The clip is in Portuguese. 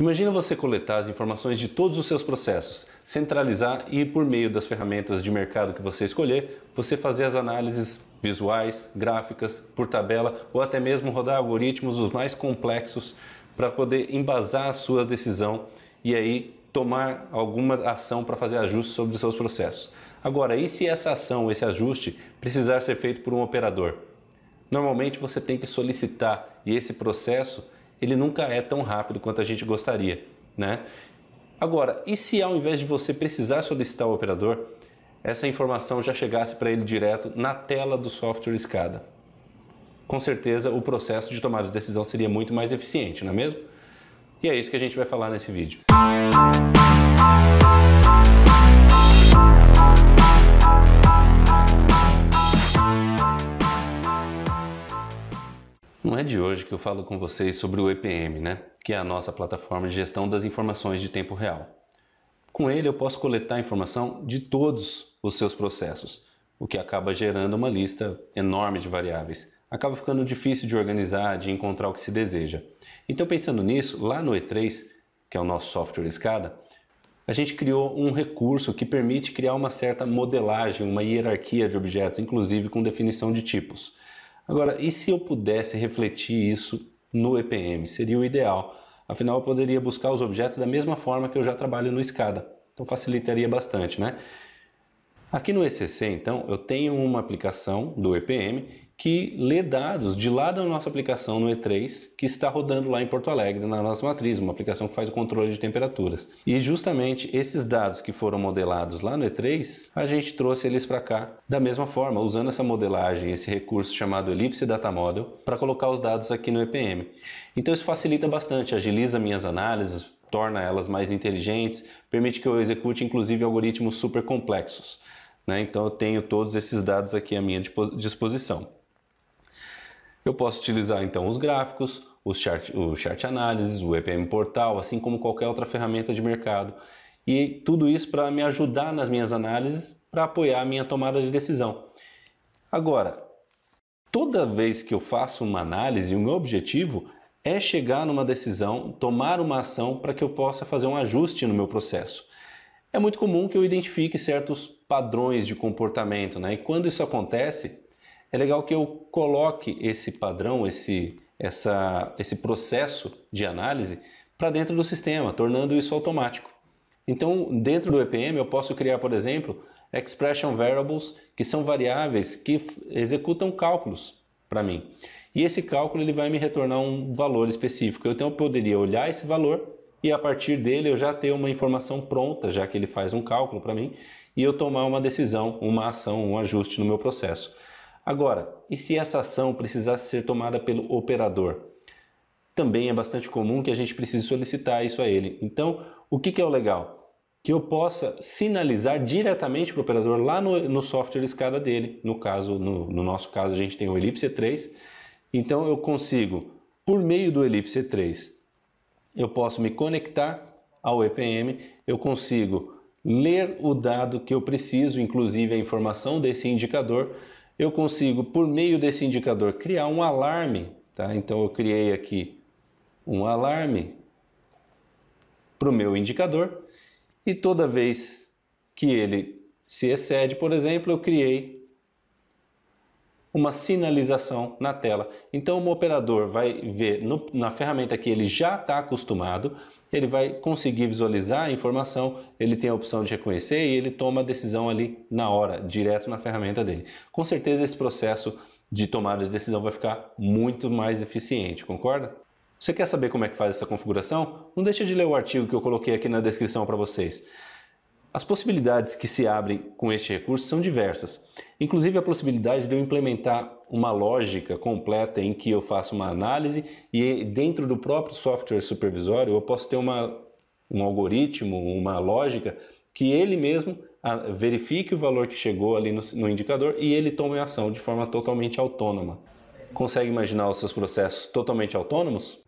Imagina você coletar as informações de todos os seus processos, centralizar e, por meio das ferramentas de mercado que você escolher, você fazer as análises visuais, gráficas, por tabela ou até mesmo rodar algoritmos os mais complexos para poder embasar a sua decisão e aí tomar alguma ação para fazer ajustes sobre os seus processos. Agora, e se essa ação, esse ajuste, precisar ser feito por um operador? Normalmente você tem que solicitar e esse processo ele nunca é tão rápido quanto a gente gostaria, né? Agora, e se ao invés de você precisar solicitar o operador, essa informação já chegasse para ele direto na tela do software escada? Com certeza o processo de tomada de decisão seria muito mais eficiente, não é mesmo? E é isso que a gente vai falar nesse vídeo. Música Não é de hoje que eu falo com vocês sobre o EPM, né? que é a nossa plataforma de gestão das informações de tempo real. Com ele eu posso coletar informação de todos os seus processos, o que acaba gerando uma lista enorme de variáveis. Acaba ficando difícil de organizar, de encontrar o que se deseja. Então pensando nisso, lá no E3, que é o nosso software escada, a gente criou um recurso que permite criar uma certa modelagem, uma hierarquia de objetos, inclusive com definição de tipos. Agora, e se eu pudesse refletir isso no EPM? Seria o ideal. Afinal, eu poderia buscar os objetos da mesma forma que eu já trabalho no SCADA. Então, facilitaria bastante, né? Aqui no ECC, então, eu tenho uma aplicação do EPM que lê dados de lá da nossa aplicação no E3, que está rodando lá em Porto Alegre, na nossa matriz, uma aplicação que faz o controle de temperaturas. E justamente esses dados que foram modelados lá no E3, a gente trouxe eles para cá da mesma forma, usando essa modelagem, esse recurso chamado Ellipse Data Model, para colocar os dados aqui no EPM. Então isso facilita bastante, agiliza minhas análises, torna elas mais inteligentes, permite que eu execute inclusive algoritmos super complexos. Né? Então eu tenho todos esses dados aqui à minha disposição. Eu posso utilizar então os gráficos, os chart, o chart analysis, o EPM portal, assim como qualquer outra ferramenta de mercado. E tudo isso para me ajudar nas minhas análises, para apoiar a minha tomada de decisão. Agora, toda vez que eu faço uma análise, o meu objetivo é chegar numa decisão, tomar uma ação para que eu possa fazer um ajuste no meu processo. É muito comum que eu identifique certos padrões de comportamento, né? E quando isso acontece, é legal que eu coloque esse padrão, esse, essa, esse processo de análise para dentro do sistema, tornando isso automático. Então, dentro do EPM, eu posso criar, por exemplo, expression variables, que são variáveis que executam cálculos para mim. E esse cálculo ele vai me retornar um valor específico. Então, eu poderia olhar esse valor e a partir dele eu já ter uma informação pronta, já que ele faz um cálculo para mim, e eu tomar uma decisão, uma ação, um ajuste no meu processo. Agora, e se essa ação precisasse ser tomada pelo operador? Também é bastante comum que a gente precise solicitar isso a ele. Então, o que, que é o legal? Que eu possa sinalizar diretamente para o operador lá no, no software de escada dele. No caso, no, no nosso caso, a gente tem o Elipse 3. Então, eu consigo, por meio do Elipse 3, eu posso me conectar ao EPM, eu consigo ler o dado que eu preciso, inclusive a informação desse indicador, eu consigo, por meio desse indicador, criar um alarme. Tá? Então, eu criei aqui um alarme para o meu indicador e toda vez que ele se excede, por exemplo, eu criei uma sinalização na tela. Então, o operador vai ver no, na ferramenta que ele já está acostumado, ele vai conseguir visualizar a informação, ele tem a opção de reconhecer e ele toma a decisão ali na hora, direto na ferramenta dele. Com certeza esse processo de tomada de decisão vai ficar muito mais eficiente, concorda? Você quer saber como é que faz essa configuração? Não deixe de ler o artigo que eu coloquei aqui na descrição para vocês. As possibilidades que se abrem com este recurso são diversas, inclusive a possibilidade de eu implementar uma lógica completa em que eu faço uma análise e dentro do próprio software supervisório eu posso ter uma, um algoritmo, uma lógica que ele mesmo ah, verifique o valor que chegou ali no, no indicador e ele tome ação de forma totalmente autônoma. Consegue imaginar os seus processos totalmente autônomos?